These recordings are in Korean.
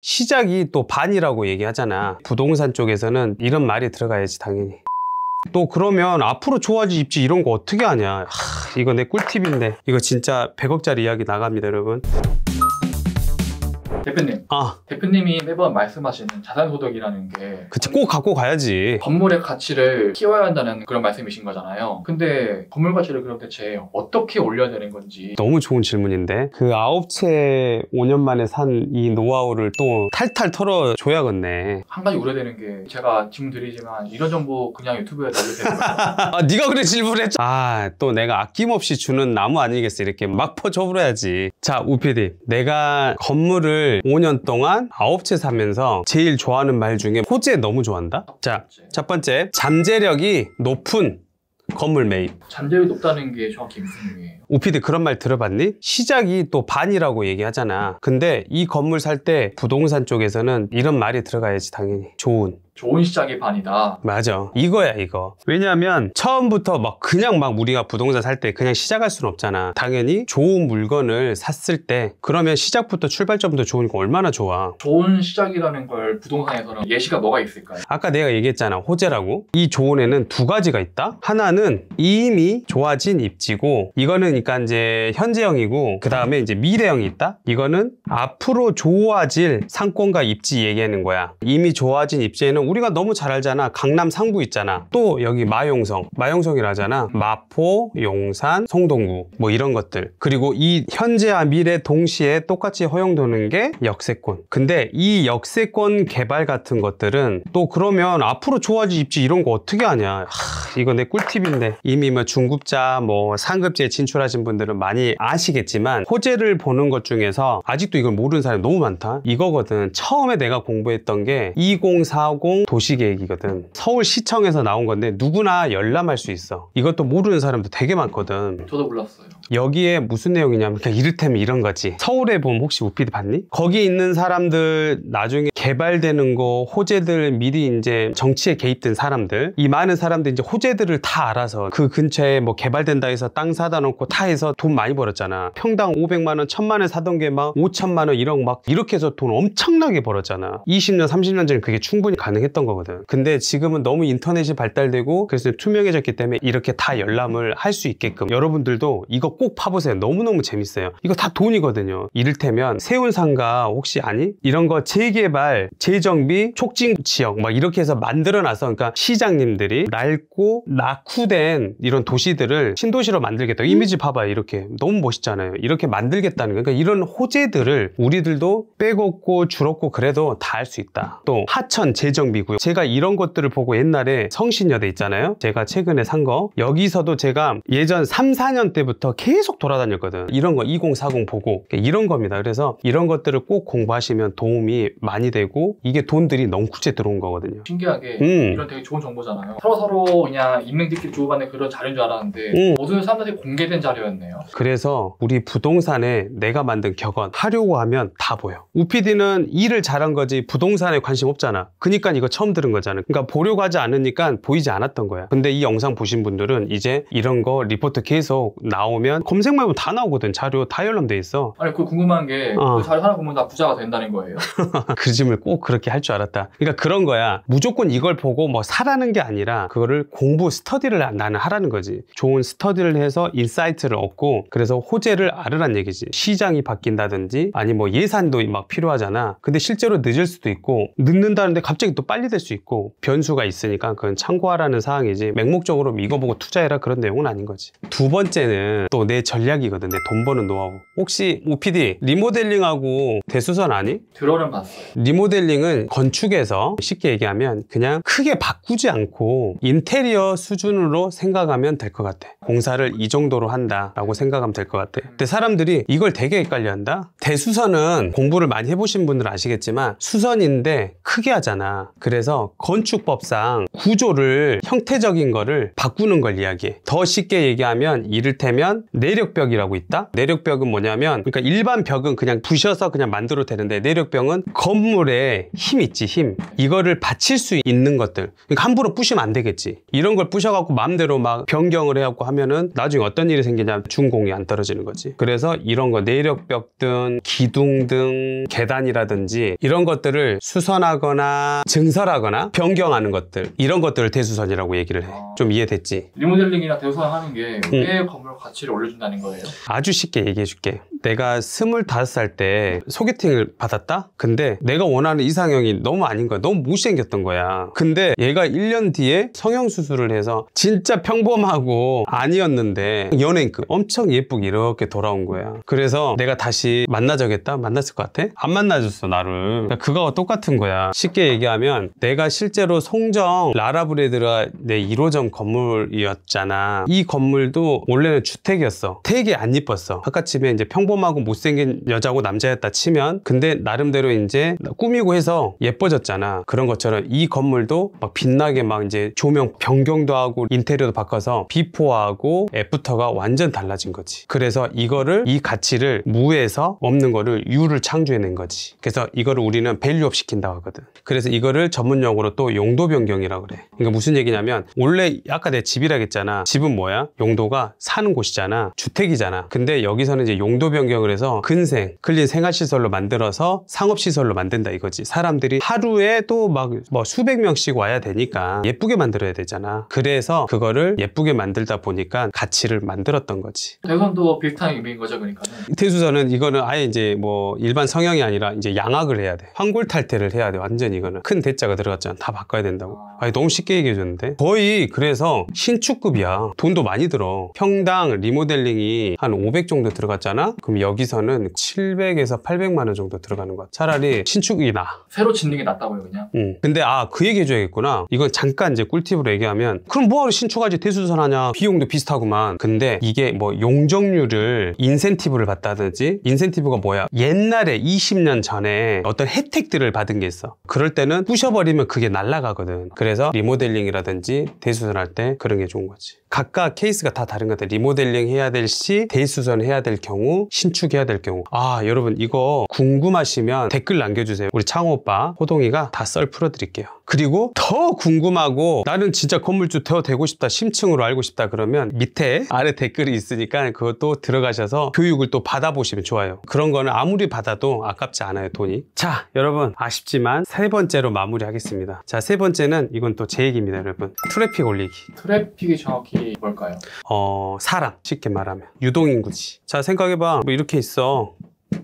시작이 또 반이라고 얘기하잖아 부동산 쪽에서는 이런 말이 들어가야지 당연히 또 그러면 앞으로 좋아지 입지 이런 거 어떻게 하냐 하, 이거 내 꿀팁인데 이거 진짜 100억짜리 이야기 나갑니다 여러분 대표님. 아. 대표님이 매번 말씀하시는 자산소득이라는 게. 그치, 꼭 갖고 가야지. 건물의 가치를 키워야 한다는 그런 말씀이신 거잖아요. 근데 건물 가치를 그럼 대체 어떻게 올려야 되는 건지. 너무 좋은 질문인데. 그 아홉 채 5년 만에 산 이 노하우를 또 탈탈 털어줘야겠네. 한 가지 우려되는 게 제가 질문 드리지만 이런 정보 그냥 유튜브에 달려대는거 아, 네가 그래 질문했죠. 아, 또 내가 아낌없이 주는 나무 아니겠어. 이렇게 막퍼져버려야지 자, 우PD. 내가 건물을 5년 동안 9채 사면서 제일 좋아하는 말 중에 호재 너무 좋아한다? 자, 첫 번째 잠재력이 높은 건물 매입 잠재력이 높다는 게 정확히 무슨 의미예요? 오피드 그런 말 들어봤니? 시작이 또 반이라고 얘기하잖아 근데 이 건물 살 때 부동산 쪽에서는 이런 말이 들어가야지 당연히 좋은 좋은 시작이 반이다. 맞아. 이거야, 이거. 왜냐하면 처음부터 막 그냥 막 우리가 부동산 살 때 그냥 시작할 수는 없잖아. 당연히 좋은 물건을 샀을 때 그러면 시작부터 출발점도 좋으니까 얼마나 좋아. 좋은 시작이라는 걸 부동산에서는 예시가 뭐가 있을까요? 아까 내가 얘기했잖아. 호재라고. 이 조언에는 두 가지가 있다. 하나는 이미 좋아진 입지고 이거는 그러니까 이제 현재형이고 그 다음에 이제 미래형이 있다. 이거는 앞으로 좋아질 상권과 입지 얘기하는 거야. 이미 좋아진 입지에는 우리가 너무 잘 알잖아 강남 상부 있잖아 또 여기 마용성 마용성이라잖아 마포 용산 송동구뭐 이런 것들 그리고 이 현재와 미래 동시에 똑같이 허용되는 게 역세권 근데 이 역세권 개발 같은 것들은 또 그러면 앞으로 좋아지 입지 이런 거 어떻게 하냐 이거 내 꿀팁인데 이미 뭐 중급자 뭐 상급지에 진출하신 분들은 많이 아시겠지만 호재를 보는 것 중에서 아직도 이걸 모르는 사람이 너무 많다 이거거든 처음에 내가 공부했던 게2040 서울 도시계획이거든 서울시청에서 나온 건데 누구나 열람할 수 있어 이것도 모르는 사람도 되게 많거든 저도 몰랐어요 여기에 무슨 내용이냐면 그냥 이를테면 이런 거지 서울에 보면 혹시 우피드 봤니? 거기 있는 사람들 나중에 개발되는 거 호재들 미리 이제 정치에 개입된 사람들 이 많은 사람들 이제 호재들을 다 알아서 그 근처에 뭐 개발된다 해서 땅 사다 놓고 타 해서 돈 많이 벌었잖아 평당 500만 원, 1000만 원 사던 게 막5 0 0 0만 원, 1억 막 이렇게 해서 돈 엄청나게 벌었잖아 20년, 30년 전에 그게 충분히 가능했 했던 거거든 근데 지금은 너무 인터넷이 발달되고 그래서 투명해졌기 때문에 이렇게 다 열람을 할 수 있게끔 여러분들도 이거 꼭 파보세요 너무너무 재밌어요 이거 다 돈이거든요 이를테면 세운상가 혹시 아니? 이런 거 재개발, 재정비, 촉진 지역 막 이렇게 해서 만들어놔서 그러니까 시장님들이 낡고 낙후된 이런 도시들을 신도시로 만들겠다 이미지 봐봐 이렇게 너무 멋있잖아요 이렇게 만들겠다는 거 그러니까 이런 호재들을 우리들도 빼곡고 줄었고 그래도 다 할 수 있다 또 하천 재정비 선물이고요 제가 이런 것들을 보고 옛날에 성신여대 있잖아요 제가 최근에 산 거 여기서도 제가 예전 3, 4년 때부터 계속 돌아다녔거든 이런 거 2040 보고 이런 겁니다 그래서 이런 것들을 꼭 공부하시면 도움이 많이 되고 이게 돈들이 넝쿨째 들어온 거거든요 신기하게 음. 이런 되게 좋은 정보잖아요 서로서로 서로 그냥 인맥들끼리 주고받는 그런 자료인 줄 알았는데 음. 모든 사람들이 공개된 자료였네요 그래서 우리 부동산에 내가 만든 격언 하려고 하면 다 보여 우피디는 일을 잘한 거지 부동산에 관심 없잖아 그니까 이거 처음 들은 거잖아요. 그러니까 보려고 하지 않으니까 보이지 않았던 거야. 근데 이 영상 보신 분들은 이제 이런 거 리포트 계속 나오면 검색만 하면 다 나오거든. 자료 다 열람돼 있어. 아니 그 궁금한 게 어. 그 자료 하나 보면 다 부자가 된다는 거예요. 그 짐을 꼭 그렇게 할 줄 알았다. 그러니까 그런 거야. 무조건 이걸 보고 뭐 사라는 게 아니라 그거를 공부 스터디를 나는 하라는 거지. 좋은 스터디를 해서 인사이트를 얻고 그래서 호재를 알으란 얘기지. 시장이 바뀐다든지 아니 뭐 예산도 막 필요하잖아. 근데 실제로 늦을 수도 있고 늦는다는데 갑자기 또 빨리 될 수 있고 변수가 있으니까 그건 참고하라는 사항이지 맹목적으로 이거 보고 투자해라 그런 내용은 아닌 거지 두 번째는 또 내 전략이거든 내 돈 버는 노하우 혹시 OPD 리모델링하고 대수선 아니? 들어는 봤어 리모델링은 건축에서 쉽게 얘기하면 그냥 크게 바꾸지 않고 인테리어 수준으로 생각하면 될 것 같아 공사를 이 정도로 한다 라고 생각하면 될 것 같아 근데 사람들이 이걸 되게 헷갈려 한다 대수선은 공부를 많이 해보신 분들 아시겠지만 수선인데 크게 하잖아 그래서 건축법상 구조를 형태적인 거를 바꾸는 걸 이야기해 더 쉽게 얘기하면 이를테면 내력벽이라고 있다 내력벽은 뭐냐면 그러니까 일반 벽은 그냥 부셔서 그냥 만들어도 되는데 내력벽은 건물에 힘 있지 힘 이거를 받칠 수 있는 것들 그러니까 함부로 부시면 안 되겠지 이런 걸 부셔갖고 마음대로 막 변경을 해갖고 하면은 나중에 어떤 일이 생기냐면 중공이 안 떨어지는 거지 그래서 이런 거 내력벽 등 기둥 등 계단이라든지 이런 것들을 수선하거나 증 건설하거나 변경하는 것들 이런 것들을 대수선이라고 얘기를 해. 아... 좀 이해됐지? 리모델링이나 대수선 하는 게왜 음. 건물 가치를 올려준다는 거예요? 아주 쉽게 얘기해 줄게. 내가 스물다섯 살 때 소개팅을 받았다? 근데 내가 원하는 이상형이 너무 아닌 거야. 너무 못생겼던 거야. 근데 얘가 1년 뒤에 성형수술을 해서 진짜 평범하고 아니었는데 연예인급 엄청 예쁘게 이렇게 돌아온 거야. 그래서 내가 다시 만나자겠다? 만났을 것 같아? 안 만나줬어, 나를. 그러니까 그거와 똑같은 거야. 쉽게 얘기하면 내가 실제로 송정 라라브레드라내 1호점 건물이었잖아. 이 건물도 원래는 주택이었어. 되게 안 예뻤어. 바깥집에 이제 평범 평범하고 못생긴 여자고 남자였다 치면 근데 나름대로 이제 꾸미고 해서 예뻐졌잖아 그런 것처럼 이 건물도 막 빛나게 막 이제 조명 변경도 하고 인테리어도 바꿔서 비포하고 애프터가 완전 달라진 거지 그래서 이거를 이 가치를 무에서 없는 거를 유를 창조해낸 거지 그래서 이거를 우리는 밸류업 시킨다고 하거든 그래서 이거를 전문 용어로 또 용도 변경이라고 그래 그러니까 무슨 얘기냐면 원래 아까 내 집이라 했잖아 집은 뭐야? 용도가 사는 곳이잖아 주택이잖아 근데 여기서는 이제 용도 변경 변경을 해서 근생, 근린 생활시설로 만들어서 상업시설로 만든다 이거지. 사람들이 하루에 또 막 뭐 수백 명씩 와야 되니까 예쁘게 만들어야 되잖아. 그래서 그거를 예쁘게 만들다 보니까 가치를 만들었던 거지. 대선도 비슷한 의미인 거죠, 그러니까. 태수서는 이거는 아예 이제 뭐 일반 성형이 아니라 이제 양악을 해야 돼. 황골탈퇴를 해야 돼. 완전 이거는 큰 대자가 들어갔잖아. 다 바꿔야 된다고. 아. 아니 너무 쉽게 얘기해 줬는데 거의 그래서 신축급이야. 돈도 많이 들어. 평당 리모델링이 한 500 정도 들어갔잖아. 그럼 여기서는 700에서 800만 원 정도 들어가는 것 차라리 신축이 나. 새로 짓는 게 낫다고요, 그냥? 응. 근데 아, 그 얘기 해줘야겠구나. 이건 잠깐 이제 꿀팁으로 얘기하면 그럼 뭐하러 신축하지 대수선 하냐. 비용도 비슷하구만. 근데 이게 뭐 용적률을 인센티브를 받다든지 인센티브가 뭐야? 옛날에 20년 전에 어떤 혜택들을 받은 게 있어. 그럴 때는 부셔버리면 그게 날라가거든. 그래서 리모델링이라든지 대수선 할때 그런 게 좋은 거지. 각각 케이스가 다 다른 것 같아. 리모델링 해야 될 시 대수선 해야 될 경우 신축해야 될 경우 아 여러분 이거 궁금하시면 댓글 남겨주세요 우리 창호 오빠 호동이가 다 썰 풀어드릴게요 그리고 더 궁금하고 나는 진짜 건물주 더 되고 싶다 심층으로 알고 싶다 그러면 밑에 아래 댓글이 있으니까 그것도 들어가셔서 교육을 또 받아보시면 좋아요 그런 거는 아무리 받아도 아깝지 않아요 돈이 자 여러분 아쉽지만 세 번째로 마무리하겠습니다 자 세 번째는 이건 또 제 얘기입니다 여러분 트래픽 올리기 트래픽이 정확히 뭘까요? 어 사람 쉽게 말하면 유동인구지 자 생각해봐 뭐 이렇게 있어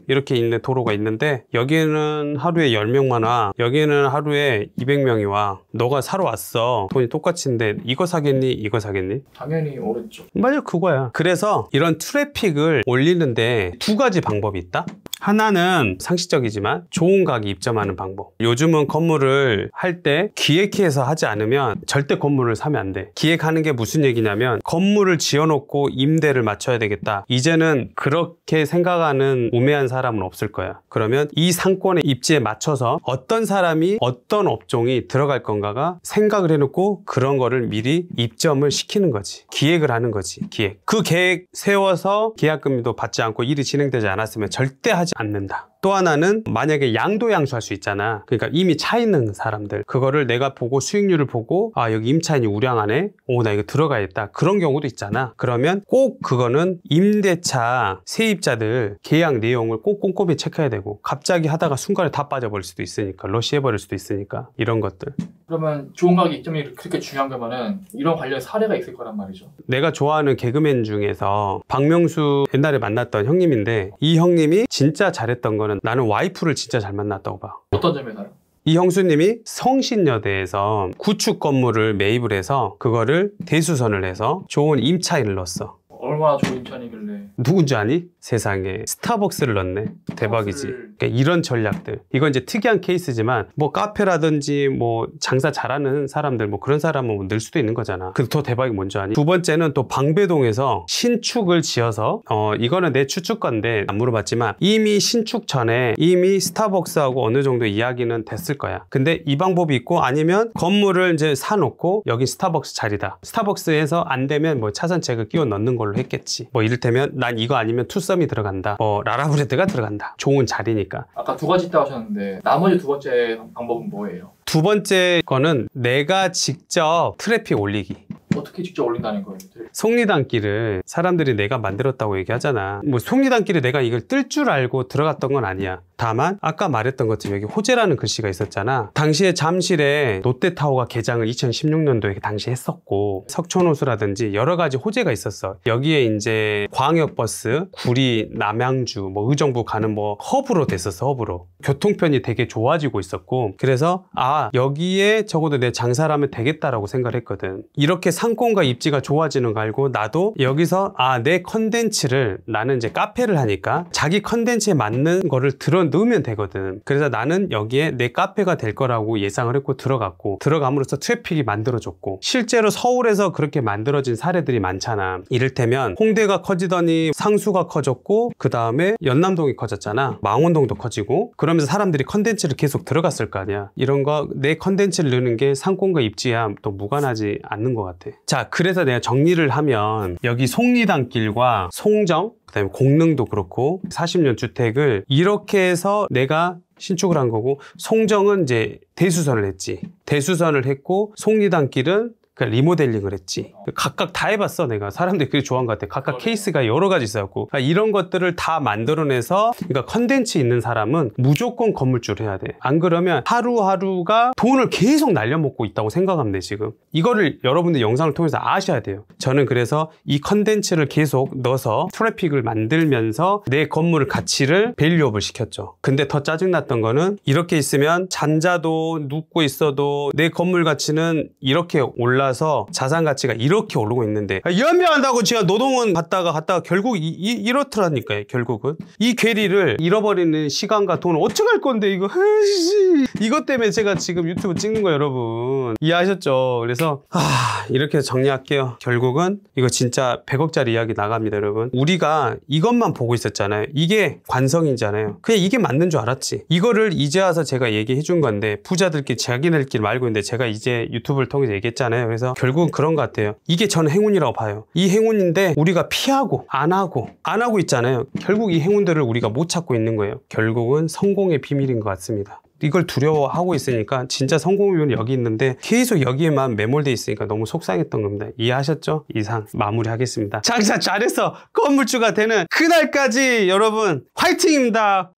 이렇게 있는 도로가 있는데 여기에는 하루에 10명만 와 여기에는 하루에 200명이 와 너가 사러 왔어 돈이 똑같은데 이거 사겠니 이거 사겠니 당연히 오른쪽 맞아 그거야 그래서 이런 트래픽을 올리는데 두 가지 방법이 있다 하나는 상식적이지만 좋은 가게 입점하는 방법 요즘은 건물을 할 때 기획해서 하지 않으면 절대 건물을 사면 안 돼 기획하는 게 무슨 얘기냐면 건물을 지어놓고 임대를 맞춰야 되겠다 이제는 그렇게 생각하는 우매 애매한 사람은 없을 거야. 그러면 이 상권의 입지에 맞춰서 어떤 사람이 어떤 업종이 들어갈 건가가 생각을 해놓고 그런 거를 미리 입점을 시키는 거지. 기획을 하는 거지. 기획. 그 계획 세워서 계약금도 받지 않고 일이 진행되지 않았으면 절대 하지 않는다. 또 하나는 만약에 양도 양수할 수 있잖아 그러니까 이미 차 있는 사람들 그거를 내가 보고 수익률을 보고 아 여기 임차인이 우량하네 오나 이거 들어가야겠다 그런 경우도 있잖아 그러면 꼭 그거는 임대차 세입자들 계약 내용을 꼭 꼼꼼히 체크해야 되고 갑자기 하다가 순간에 다 빠져버릴 수도 있으니까 러시해버릴 수도 있으니까 이런 것들 그러면 좋은 가게 이점이 그렇게 중요한 거면은 이런 관련 사례가 있을 거란 말이죠. 내가 좋아하는 개그맨 중에서 박명수 옛날에 만났던 형님인데 이 형님이 진짜 잘했던 거는 나는 와이프를 진짜 잘 만났다고 봐. 어떤 점에서요? 이 형수님이 성신여대에서 구축 건물을 매입을 해서 그거를 대수선을 해서 좋은 임차인을 넣었어. 얼마나 좋은 찬이길래 누군지 아니? 세상에 스타벅스를 넣네 대박이지 그러니까 이런 전략들 이건 이제 특이한 케이스지만 뭐 카페라든지 뭐 장사 잘하는 사람들 뭐 그런 사람은 뭐 늘 수도 있는 거잖아 근데 더 대박이 뭔지 아니? 두 번째는 또 방배동에서 신축을 지어서 어 이거는 내 추측 건데 안 물어봤지만 이미 신축 전에 이미 스타벅스하고 어느 정도 이야기는 됐을 거야 근데 이 방법이 있고 아니면 건물을 이제 사놓고 여기 스타벅스 자리다 스타벅스에서 안 되면 뭐 차선책을 끼워 넣는 걸로 해 했겠지 뭐 이를테면 난 이거 아니면 투썸이 들어간다 뭐 라라브레드가 들어간다 좋은 자리니까 아까 두 가지 있다고 하셨는데 나머지 두 번째 방법은 뭐예요? 두 번째 거는 내가 직접 트래픽 올리기 어떻게 직접 올린다는 거예요? 속리단길을 사람들이 내가 만들었다고 얘기하잖아 뭐 속리단길에 내가 이걸 뜰 줄 알고 들어갔던 건 아니야 다만 아까 말했던 것처럼 여기 호재라는 글씨가 있었잖아 당시에 잠실에 롯데타워가 개장을 2016년도에 당시 했었고 석촌호수라든지 여러 가지 호재가 있었어 여기에 이제 광역버스, 구리, 남양주, 뭐 의정부 가는 뭐 허브로 됐었어 허브로 교통편이 되게 좋아지고 있었고 그래서 아 여기에 적어도 내장사라면 되겠다라고 생각을 했거든 이렇게 상 상권과 입지가 좋아지는 거 알고 나도 여기서 아 내 컨텐츠를 나는 이제 카페를 하니까 자기 컨텐츠에 맞는 거를 들어 넣으면 되거든 그래서 나는 여기에 내 카페가 될 거라고 예상을 했고 들어갔고 들어감으로써 트래픽이 만들어졌고 실제로 서울에서 그렇게 만들어진 사례들이 많잖아 이를테면 홍대가 커지더니 상수가 커졌고 그 다음에 연남동이 커졌잖아 망원동도 커지고 그러면서 사람들이 컨텐츠를 계속 들어갔을 거 아니야 이런 거 내 컨텐츠를 넣는 게 상권과 입지함 또 무관하지 않는 것 같아 자 그래서 내가 정리를 하면 여기 송리단길과 송정 그다음에 공릉도 그렇고 40년 주택을 이렇게 해서 내가 신축을 한 거고 송정은 이제 대수선을 했지 대수선을 했고 송리단길은 그 리모델링을 했지 어. 그 각각 다 해봤어 내가 사람들이 그게 좋아한 것 같아 각각 케이스가 여러 가지 있어갖고 그러니까 이런 것들을 다 만들어내서 그러니까 컨텐츠 있는 사람은 무조건 건물주를 해야 돼안 그러면 하루하루가 돈을 계속 날려먹고 있다고 생각하면 돼 지금 이거를 여러분들 영상을 통해서 아셔야 돼요 저는 그래서 이 컨텐츠를 계속 넣어서 트래픽을 만들면서 내 건물 가치를 밸류업을 시켰죠 근데 더 짜증났던 거는 이렇게 있으면 잔자도 눕고 있어도 내 건물 가치는 이렇게 올라 올라서 자산 가치가 이렇게 오르고 있는데 아, 연명한다고 제가 노동은 갔다가 갔다가 결국 이, 이, 렇더라니까요 결국은 이 괴리를 잃어버리는 시간과 돈을 어찌갈 건데 이거 헤이씨. 이것 때문에 제가 지금 유튜브 찍는 거 여러분 이해하셨죠? 그래서 아 이렇게 정리할게요 결국은 이거 진짜 100억짜리 이야기 나갑니다 여러분 우리가 이것만 보고 있었잖아요 이게 관성인잖아요 그냥 이게 맞는 줄 알았지 이거를 이제 와서 제가 얘기해 준 건데 부자들끼리 자기들끼리 말고 있는데 제가 이제 유튜브를 통해서 얘기했잖아요 그래서 결국은 네. 그런 것 같아요. 이게 저는 행운이라고 봐요. 이 행운인데 우리가 피하고 안 하고 안 하고 있잖아요. 결국 이 행운들을 우리가 못 찾고 있는 거예요. 결국은 성공의 비밀인 것 같습니다. 이걸 두려워하고 있으니까 진짜 성공이면 의 여기 있는데 계속 여기에만 매몰돼 있으니까 너무 속상했던 겁니다. 이해하셨죠? 이상 마무리하겠습니다. 장사 잘했어! 건물주가 되는 그날까지 여러분 화이팅입니다!